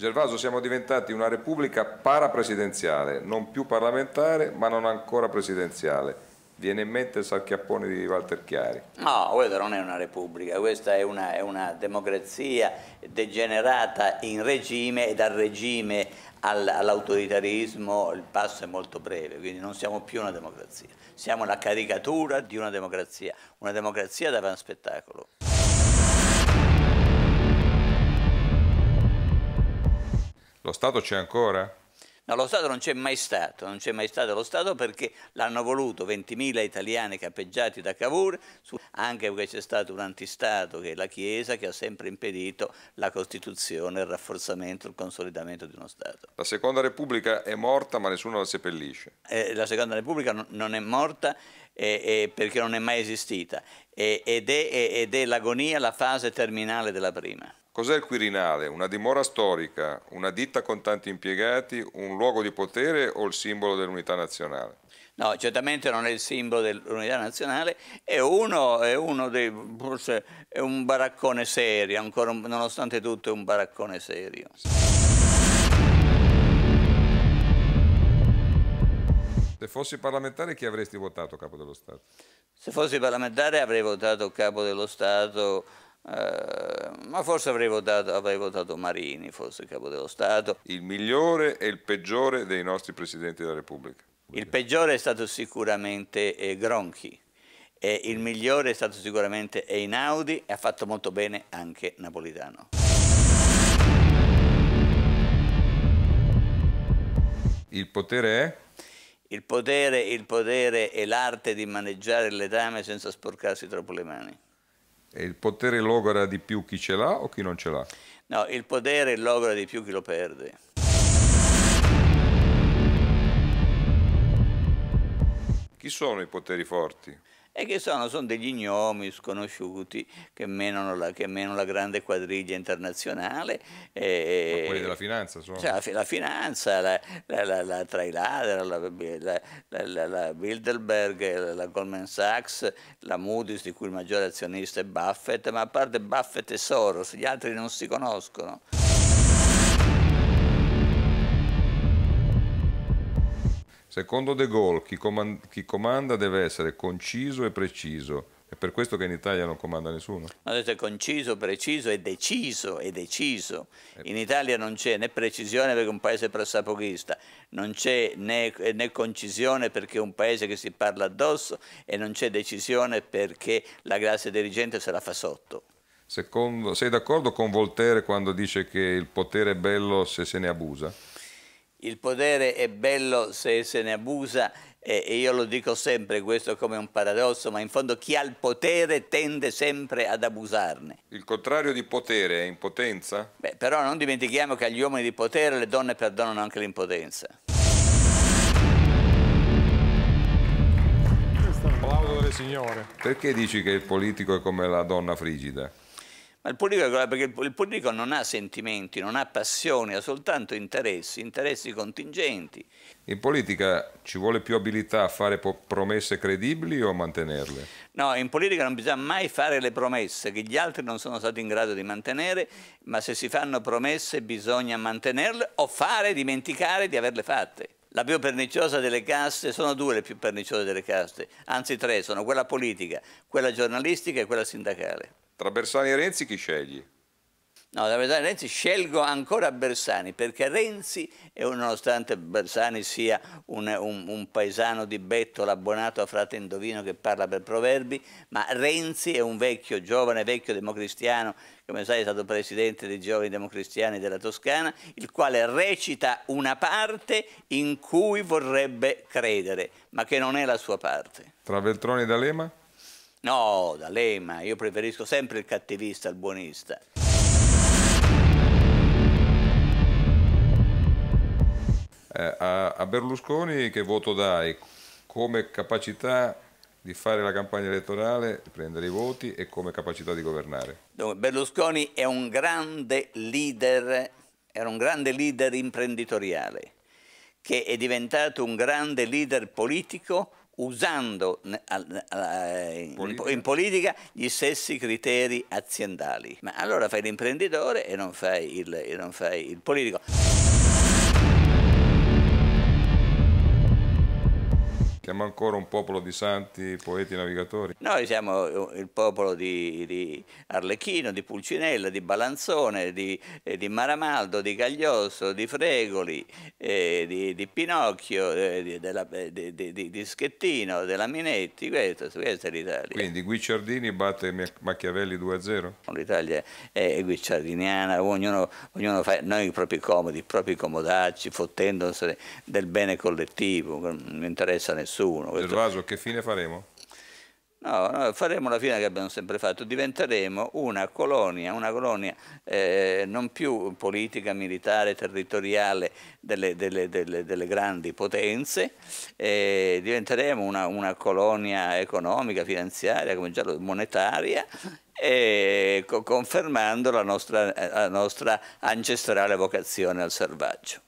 Gervaso siamo diventati una repubblica parapresidenziale, non più parlamentare ma non ancora presidenziale. Viene in mente il sacchiappone di Walter Chiari. No, questa non è una repubblica, questa è una, è una democrazia degenerata in regime e dal regime all'autoritarismo il passo è molto breve, quindi non siamo più una democrazia, siamo la caricatura di una democrazia, una democrazia davanti a spettacolo. Lo Stato c'è ancora? No, lo Stato non c'è mai stato, non c'è mai stato lo Stato perché l'hanno voluto 20.000 italiani cappeggiati da Cavour, anche perché c'è stato un antistato che è la Chiesa che ha sempre impedito la Costituzione, il rafforzamento, il consolidamento di uno Stato. La Seconda Repubblica è morta ma nessuno la seppellisce. Eh, la Seconda Repubblica non è morta eh, eh, perché non è mai esistita, eh, ed è, è l'agonia la fase terminale della prima. Cos'è il Quirinale? Una dimora storica, una ditta con tanti impiegati, un luogo di potere o il simbolo dell'unità nazionale? No, certamente non è il simbolo dell'unità nazionale, è uno, è uno dei, forse è un baraccone serio, ancora, nonostante tutto è un baraccone serio. Se fossi parlamentare chi avresti votato capo dello Stato? Se fossi parlamentare avrei votato capo dello Stato, eh, ma forse avrei votato, avrei votato Marini, forse capo dello Stato. Il migliore e il peggiore dei nostri presidenti della Repubblica? Il peggiore è stato sicuramente eh, Gronchi. E il migliore è stato sicuramente Einaudi e ha fatto molto bene anche Napolitano. Il potere è? Il potere, il potere è l'arte di maneggiare il letame senza sporcarsi troppo le mani. E il potere logora di più chi ce l'ha o chi non ce l'ha? No, il potere logora di più chi lo perde. Chi sono i poteri forti? e che sono, sono degli gnomi sconosciuti che menano la, che menano la grande quadriglia internazionale. E, quelli della finanza sono? Cioè, la, la, finanza, la, la, la Trailader, la, Bilderberg, la Goldman Sachs, la Moody's di cui il maggiore azionista è Buffett, ma a parte Buffett e Soros, gli altri non si conoscono. Secondo De Gaulle, chi, comand- chi comanda deve essere conciso e preciso. È per questo che in Italia non comanda nessuno? Ha detto conciso, preciso e deciso, è deciso. Eh. In Italia non c'è né precisione perché è un paese prassapochista, non c'è né, né, concisione perché è un paese che si parla addosso e non c'è decisione perché la classe dirigente se la fa sotto. Secondo, sei d'accordo con Voltaire quando dice che il potere è bello se se ne abusa? Il potere è bello se se ne abusa e io lo dico sempre questo come un paradosso, ma in fondo chi ha il potere tende sempre ad abusarne. Il contrario di potere è impotenza? Beh, però non dimentichiamo che agli uomini di potere le donne perdonano anche l'impotenza. Applauso delle signore. Perché dici che il politico è come la donna frigida? Ma il politico, perché il politico non ha sentimenti, non ha passioni, ha soltanto interessi, interessi contingenti. In politica ci vuole più abilità a fare promesse credibili o a mantenerle? No, in politica non bisogna mai fare le promesse che gli altri non sono stati in grado di mantenere, ma se si fanno promesse bisogna mantenerle o fare dimenticare di averle fatte. La più perniciosa delle caste, sono due le più perniciose delle caste, anzi tre, sono quella politica, quella giornalistica e quella sindacale. Tra Bersani e Renzi chi scegli? No, da Bersani Renzi scelgo ancora Bersani, perché Renzi, nonostante Bersani sia un, un, un paesano di Bettola abbonato a frate Indovino che parla per proverbi, ma Renzi è un vecchio, giovane, vecchio democristiano, come sai è stato presidente dei giovani democristiani della Toscana, il quale recita una parte in cui vorrebbe credere, ma che non è la sua parte. Tra Veltroni e D'Alema? No, D'Alema, io preferisco sempre il cattivista al buonista. Eh, a, a Berlusconi che voto dai? Come capacità di fare la campagna elettorale, prendere i voti e come capacità di governare? Dunque, Berlusconi è un grande leader, era un grande leader imprenditoriale che è diventato un grande leader politico usando in politica gli stessi criteri aziendali. Ma allora fai l'imprenditore e non fai il, e non fai il politico. Siamo ancora un popolo di santi, poeti, navigatori? Noi siamo uh, il popolo di, di Arlecchino, di Pulcinella, di Balanzone, di, eh, di Maramaldo, di Cagliosso, di Fregoli, eh, di, di, Pinocchio, eh, della, eh, di, Schettino, della Minetti, questa, questa è l'Italia. Quindi Guicciardini batte Machiavelli 2-0? L'Italia è guicciardiniana, ognuno, ognuno fa noi i propri comodi, i propri comodacci, fottendosene del bene collettivo, non interessa nessuno nessuno. Gervaso, che fine faremo? No, no, faremo la fine che abbiamo sempre fatto, diventeremo una colonia, una colonia eh, non più politica, militare, territoriale delle, delle, delle, delle grandi potenze, eh, diventeremo una, una, colonia economica, finanziaria, come già lo, monetaria, eh, co confermando la nostra, eh, la nostra ancestrale vocazione al selvaggio.